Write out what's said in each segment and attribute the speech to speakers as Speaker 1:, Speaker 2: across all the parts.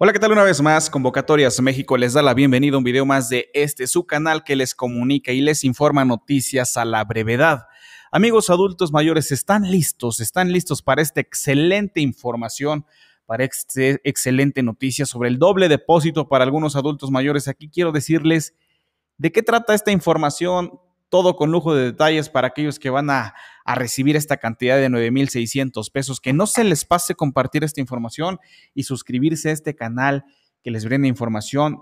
Speaker 1: Hola, ¿qué tal una vez más? Convocatorias México les da la bienvenida a un video más de este su canal que les comunica y les informa noticias a la brevedad. Amigos adultos mayores, ¿están listos? ¿Están listos para esta excelente información? Para esta excelente noticia sobre el doble depósito para algunos adultos mayores. Aquí quiero decirles de qué trata esta información, todo con lujo de detalles para aquellos que van a a recibir esta cantidad de 9,600 pesos. Que no se les pase compartir esta información y suscribirse a este canal que les brinda información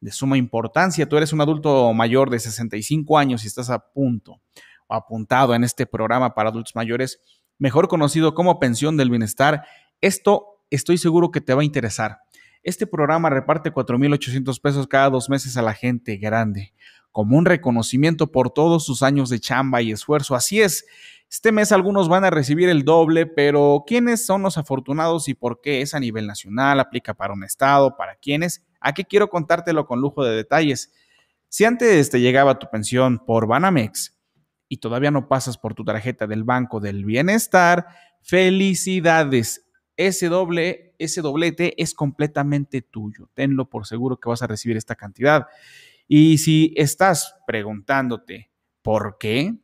Speaker 1: de suma importancia. Tú eres un adulto mayor de 65 años y estás a punto o apuntado en este programa para adultos mayores, mejor conocido como Pensión del Bienestar. Esto estoy seguro que te va a interesar. Este programa reparte 4.800 pesos cada dos meses a la gente grande, como un reconocimiento por todos sus años de chamba y esfuerzo. Así es, este mes algunos van a recibir el doble, pero ¿quiénes son los afortunados y por qué es a nivel nacional? ¿Aplica para un estado? ¿Para quiénes? Aquí quiero contártelo con lujo de detalles. Si antes te llegaba tu pensión por Banamex y todavía no pasas por tu tarjeta del Banco del Bienestar, felicidades. Ese doble, ese doblete es completamente tuyo. Tenlo por seguro que vas a recibir esta cantidad. Y si estás preguntándote por qué,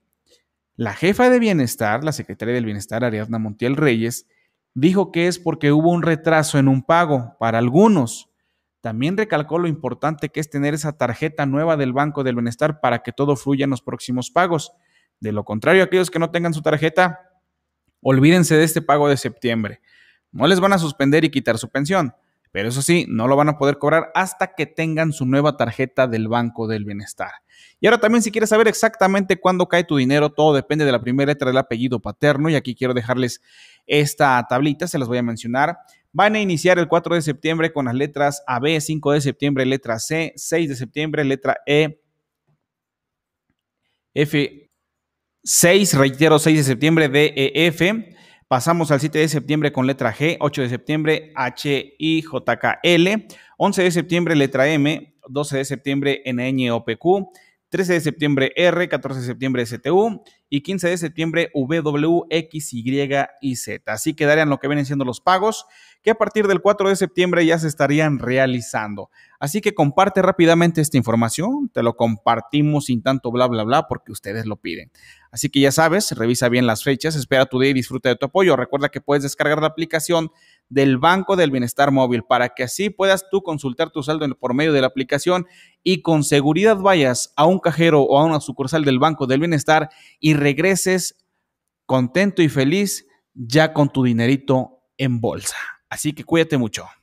Speaker 1: la jefa de bienestar, la secretaria del bienestar Ariadna Montiel Reyes, dijo que es porque hubo un retraso en un pago para algunos. También recalcó lo importante que es tener esa tarjeta nueva del Banco del Bienestar para que todo fluya en los próximos pagos. De lo contrario, aquellos que no tengan su tarjeta, olvídense de este pago de septiembre. No les van a suspender y quitar su pensión, pero eso sí, no lo van a poder cobrar hasta que tengan su nueva tarjeta del Banco del Bienestar. Y ahora también si quieres saber exactamente cuándo cae tu dinero, todo depende de la primera letra del apellido paterno. Y aquí quiero dejarles esta tablita, se las voy a mencionar. Van a iniciar el 4 de septiembre con las letras AB, 5 de septiembre letra C, 6 de septiembre letra E, F, 6, reitero, 6 de septiembre, DEF, Pasamos al 7 de septiembre con letra G, 8 de septiembre H, L, 11 de septiembre letra M, 12 de septiembre N, Q, 13 de septiembre R, 14 de septiembre U y 15 de septiembre W, X y Z. Así quedarían lo que vienen siendo los pagos que a partir del 4 de septiembre ya se estarían realizando. Así que comparte rápidamente esta información, te lo compartimos sin tanto bla, bla, bla, porque ustedes lo piden. Así que ya sabes, revisa bien las fechas, espera tu día y disfruta de tu apoyo. Recuerda que puedes descargar la aplicación del Banco del Bienestar Móvil para que así puedas tú consultar tu saldo por medio de la aplicación y con seguridad vayas a un cajero o a una sucursal del Banco del Bienestar y regreses contento y feliz ya con tu dinerito en bolsa. Así que cuídate mucho.